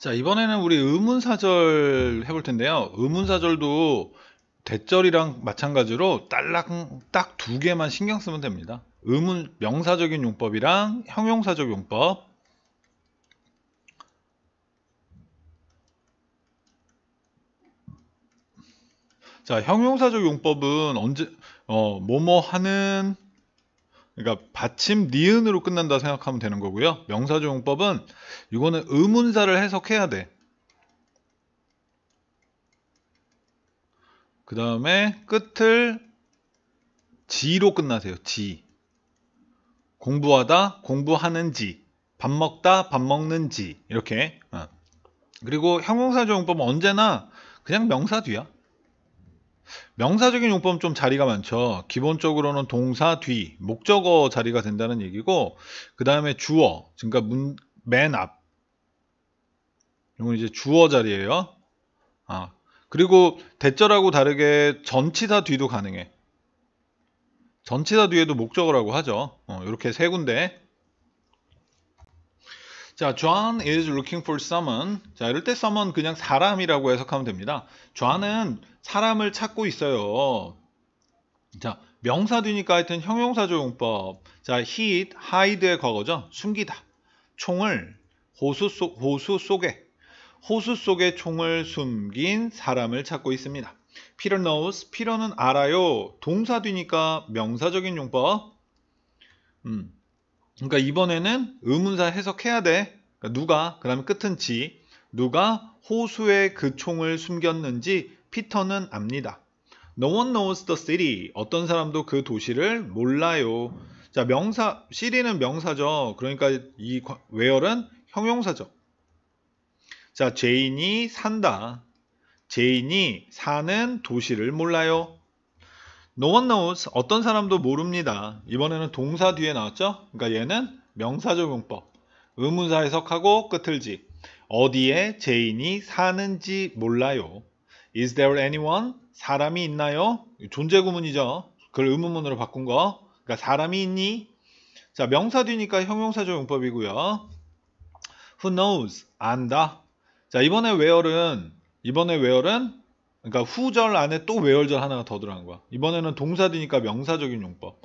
자, 이번에는 우리 의문사절 해볼 텐데요. 의문사절도 대절이랑 마찬가지로 딸랑 딱 두 개만 신경 쓰면 됩니다. 의문 명사적인 용법이랑 형용사적 용법 자, 형용사적 용법은 언제 어 뭐뭐 하는 그러니까 받침 니은으로 끝난다 생각하면 되는 거고요. 명사조용법은 이거는 의문사를 해석해야 돼. 그 다음에 끝을 지로 끝나세요. 지. 공부하다, 공부하는지. 밥 먹다, 밥 먹는지. 이렇게. 어. 그리고 형용사조용법은 언제나 그냥 명사 뒤야. 명사적인 용법 은좀 자리가 많죠. 기본적으로는 동사 뒤, 목적어 자리가 된다는 얘기고 그 다음에 주어, 그러니까 문, 맨 앞. 이건 이제 주어 자리예요. 아, 그리고 대절하고 다르게 전치사 뒤도 가능해. 전치사 뒤에도 목적어라고 하죠. 어, 이렇게 세 군데 자, John is looking for someone. 자, 이럴 때 someone 그냥 사람이라고 해석하면 됩니다. John은 사람을 찾고 있어요. 자, 명사 뒤니까 하여튼 형용사조 용법. 자, h i t hide의 과거죠. 숨기다. 총을 호수 속, 호수 속에. 호수 속에 총을 숨긴 사람을 찾고 있습니다. Peter knows. 피터는 알아요. 동사 뒤니까 명사적인 용법. 음. 그러니까 이번에는 의문사 해석해야 돼. 그러니까 누가, 그 다음에 끝은 지. 누가 호수에 그 총을 숨겼는지 피터는 압니다. No one knows the city. 어떤 사람도 그 도시를 몰라요. 자, 명사, city는 명사죠. 그러니까 이 where는 형용사죠. 자, 제인이 산다. 제인이 사는 도시를 몰라요. No one knows. 어떤 사람도 모릅니다. 이번에는 동사 뒤에 나왔죠? 그러니까 얘는 명사적 용법. 의문사 해석하고 끝을 지. 어디에 제인이 사는지 몰라요. Is there anyone? 사람이 있나요? 존재 구문이죠. 그걸 의문문으로 바꾼 거. 그러니까 사람이 있니? 자, 명사 뒤니까 형용사적 용법이고요. Who knows? 안다. 자, 이번에 where은 이번에 where은 그러니까 후절 안에 또 외월절 하나가 더 들어간 거야. 이번에는 동사되니까 명사적인 용법.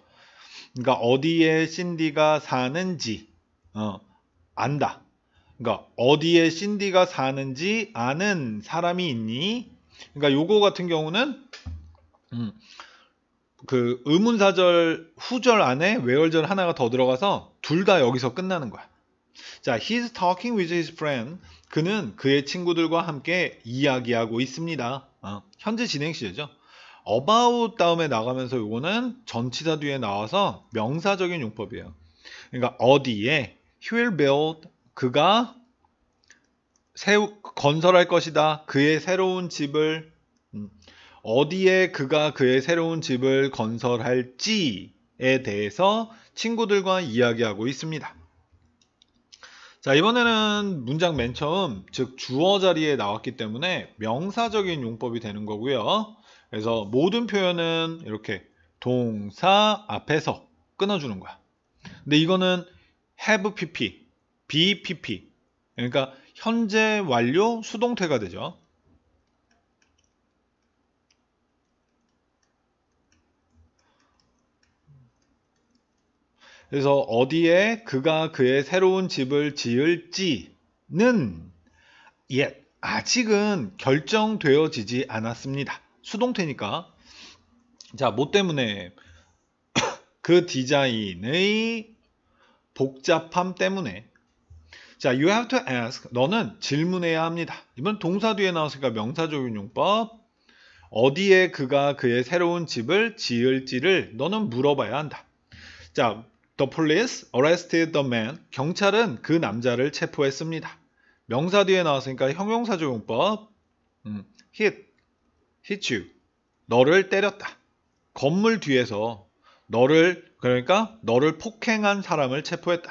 그러니까 어디에 신디가 사는지 어, 안다. 그러니까 어디에 신디가 사는지 아는 사람이 있니? 그러니까 요거 같은 경우는 음, 그 의문사절 후절 안에 외월절 하나가 더 들어가서 둘 다 여기서 끝나는 거야. 자, he's talking with his friend. 그는 그의 친구들과 함께 이야기하고 있습니다. 어, 현재 진행 시제죠. about 다음에 나가면서 요거는 전치사 뒤에 나와서 명사적인 용법이에요. 그러니까 어디에 he'll build 그가 세우, 건설할 것이다. 그의 새로운 집을 음, 어디에 그가 그의 새로운 집을 건설할지에 대해서 친구들과 이야기하고 있습니다. 자 이번에는 문장 맨 처음 즉 주어 자리에 나왔기 때문에 명사적인 용법이 되는 거고요 그래서 모든 표현은 이렇게 동사 앞에서 끊어주는 거야 근데 이거는 have pp, b pp 그러니까 현재 완료 수동태가 되죠 그래서 어디에 그가 그의 새로운 집을 지을지는 y 예, 아직은 결정되어지지 않았습니다. 수동태니까. 자, 뭐 때문에 그 디자인의 복잡함 때문에 자, you have to ask. 너는 질문해야 합니다. 이번 동사 뒤에 나왔으니까 명사적인 용법. 어디에 그가 그의 새로운 집을 지을지를 너는 물어봐야 한다. 자, The police arrested the man. 경찰은 그 남자를 체포했습니다. 명사 뒤에 나왔으니까 형용사조 용법 음, hit, hit you. 너를 때렸다. 건물 뒤에서 너를 그러니까 너를 폭행한 사람을 체포했다.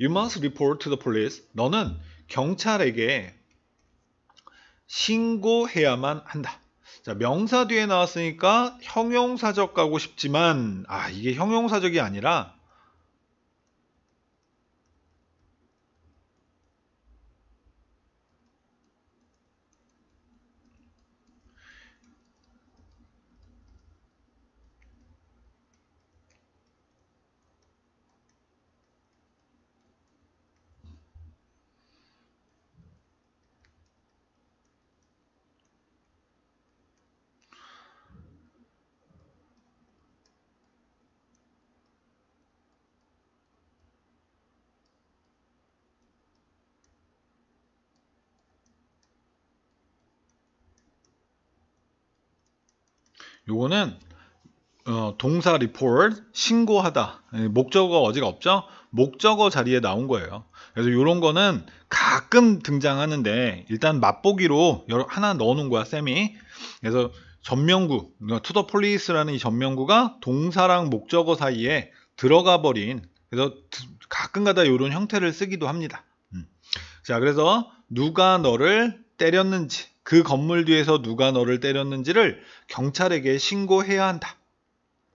You must report to the police. 너는 경찰에게 신고해야만 한다. 자, 명사 뒤에 나왔으니까 형용사적 가고 싶지만 아, 이게 형용사적이 아니라 요거는 어, 동사 report 신고하다 예, 목적어 어지가 없죠 목적어 자리에 나온 거예요 그래서 이런 거는 가끔 등장하는데 일단 맛보기로 여러, 하나 넣어 놓은 거야 쌤이 그래서 전명구 투더 폴리스라는 이 전명구가 동사랑 목적어 사이에 들어가 버린 그래서 가끔가다 이런 형태를 쓰기도 합니다 음. 자 그래서 누가 너를 때렸는지 그 건물 뒤에서 누가 너를 때렸는지를 경찰에게 신고해야 한다.